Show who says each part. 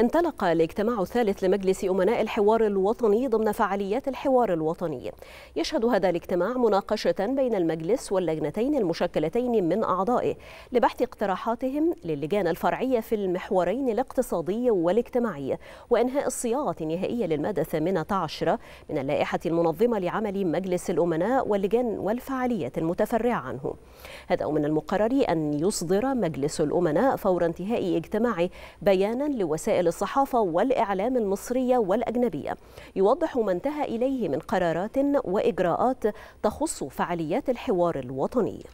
Speaker 1: انطلق الاجتماع الثالث لمجلس أمناء الحوار الوطني ضمن فعاليات الحوار الوطني يشهد هذا الاجتماع مناقشة بين المجلس واللجنتين المشكلتين من أعضائه لبحث اقتراحاتهم للجان الفرعية في المحورين الاقتصادي والاجتماعي وإنهاء الصياغة النهائية للمادة الثامنة عشرة من اللائحة المنظمة لعمل مجلس الأمناء واللجان والفعاليات المتفرعة عنه هذا من المقرر أن يصدر مجلس الأمناء فور انتهاء اجتماعه بيانا لوسائل وسائل الصحافة والإعلام المصرية والأجنبية يوضح ما انتهى إليه من قرارات وإجراءات تخص فعاليات الحوار الوطني